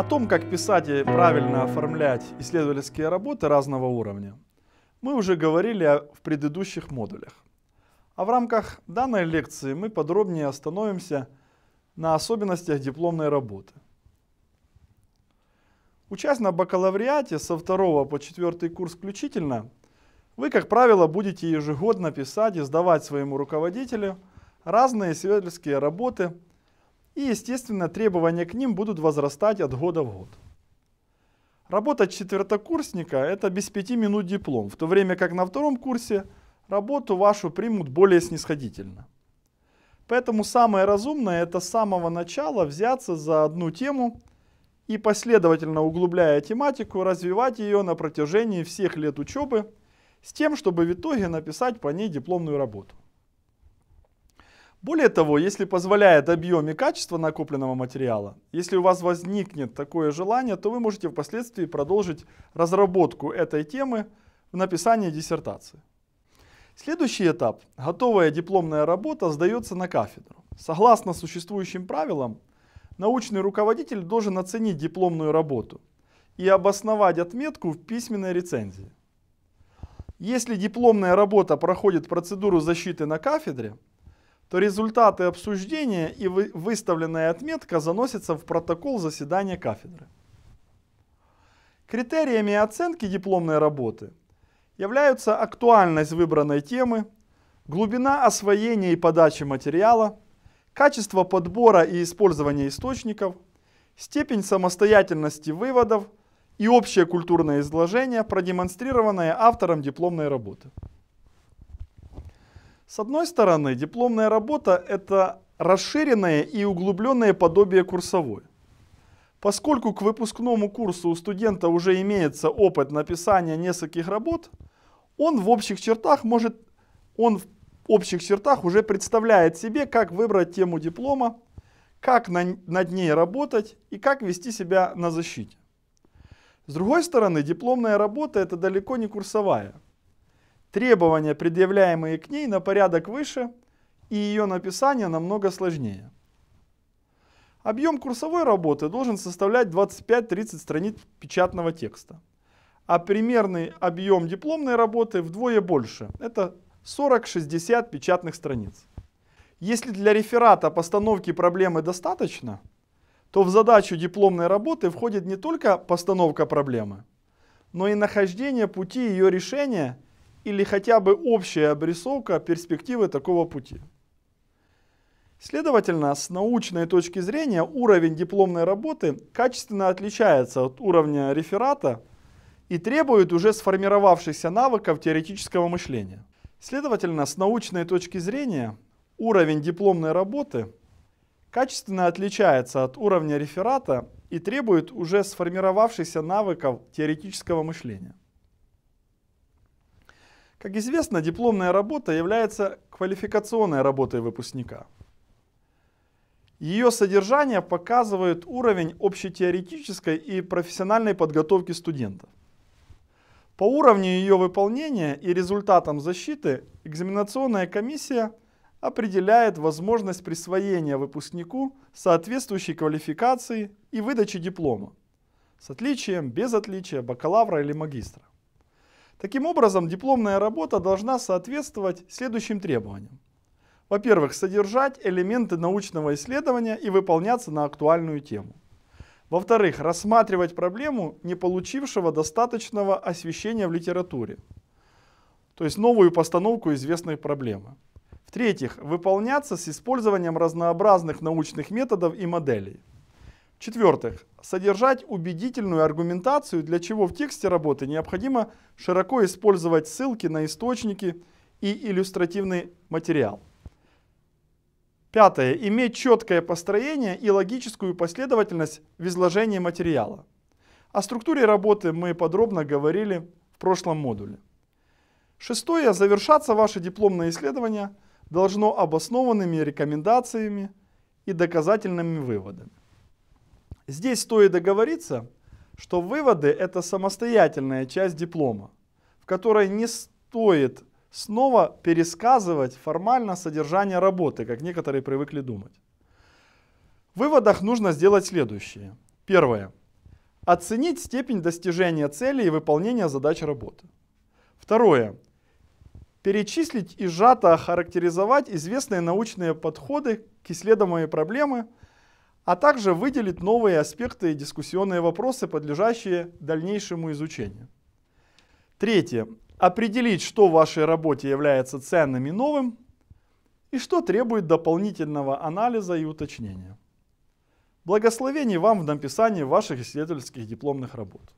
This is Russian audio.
О том, как писать и правильно оформлять исследовательские работы разного уровня, мы уже говорили в предыдущих модулях. А в рамках данной лекции мы подробнее остановимся на особенностях дипломной работы. Учась на бакалавриате со 2 по 4 курс включительно, вы, как правило, будете ежегодно писать и сдавать своему руководителю разные исследовательские работы – и, естественно, требования к ним будут возрастать от года в год. Работа четвертокурсника – это без пяти минут диплом, в то время как на втором курсе работу вашу примут более снисходительно. Поэтому самое разумное – это с самого начала взяться за одну тему и, последовательно углубляя тематику, развивать ее на протяжении всех лет учебы с тем, чтобы в итоге написать по ней дипломную работу. Более того, если позволяет объем и качество накопленного материала, если у вас возникнет такое желание, то вы можете впоследствии продолжить разработку этой темы в написании диссертации. Следующий этап. Готовая дипломная работа сдается на кафедру. Согласно существующим правилам, научный руководитель должен оценить дипломную работу и обосновать отметку в письменной рецензии. Если дипломная работа проходит процедуру защиты на кафедре, то результаты обсуждения и выставленная отметка заносятся в протокол заседания кафедры. Критериями оценки дипломной работы являются актуальность выбранной темы, глубина освоения и подачи материала, качество подбора и использования источников, степень самостоятельности выводов и общее культурное изложение, продемонстрированное автором дипломной работы. С одной стороны, дипломная работа – это расширенное и углубленное подобие курсовой. Поскольку к выпускному курсу у студента уже имеется опыт написания нескольких работ, он в общих чертах может, он в общих чертах уже представляет себе, как выбрать тему диплома, как на, над ней работать и как вести себя на защите. С другой стороны, дипломная работа это далеко не курсовая требования, предъявляемые к ней, на порядок выше, и ее написание намного сложнее. Объем курсовой работы должен составлять 25-30 страниц печатного текста, а примерный объем дипломной работы вдвое больше – это 40-60 печатных страниц. Если для реферата постановки проблемы достаточно, то в задачу дипломной работы входит не только постановка проблемы, но и нахождение пути ее решения – или хотя бы общая обрисовка перспективы такого пути. Следовательно, с научной точки зрения уровень дипломной работы качественно отличается от уровня реферата и требует уже сформировавшихся навыков теоретического мышления. Следовательно, с научной точки зрения уровень дипломной работы качественно отличается от уровня реферата и требует уже сформировавшихся навыков теоретического мышления. Как известно, дипломная работа является квалификационной работой выпускника. Ее содержание показывает уровень общетеоретической и профессиональной подготовки студента. По уровню ее выполнения и результатам защиты экзаменационная комиссия определяет возможность присвоения выпускнику соответствующей квалификации и выдачи диплома с отличием, без отличия, бакалавра или магистра. Таким образом, дипломная работа должна соответствовать следующим требованиям. Во-первых, содержать элементы научного исследования и выполняться на актуальную тему. Во-вторых, рассматривать проблему, не получившего достаточного освещения в литературе, то есть новую постановку известной проблемы. В-третьих, выполняться с использованием разнообразных научных методов и моделей четвертых содержать убедительную аргументацию, для чего в тексте работы необходимо широко использовать ссылки на источники и иллюстративный материал. Пятое. Иметь четкое построение и логическую последовательность в изложении материала. О структуре работы мы подробно говорили в прошлом модуле. Шестое. Завершаться ваше дипломное исследование должно обоснованными рекомендациями и доказательными выводами. Здесь стоит договориться, что выводы – это самостоятельная часть диплома, в которой не стоит снова пересказывать формально содержание работы, как некоторые привыкли думать. В выводах нужно сделать следующее. Первое. Оценить степень достижения цели и выполнения задач работы. Второе. Перечислить и сжато охарактеризовать известные научные подходы к исследуемой проблеме, а также выделить новые аспекты и дискуссионные вопросы, подлежащие дальнейшему изучению. Третье. Определить, что в вашей работе является ценным и новым, и что требует дополнительного анализа и уточнения. Благословений вам в написании ваших исследовательских дипломных работ.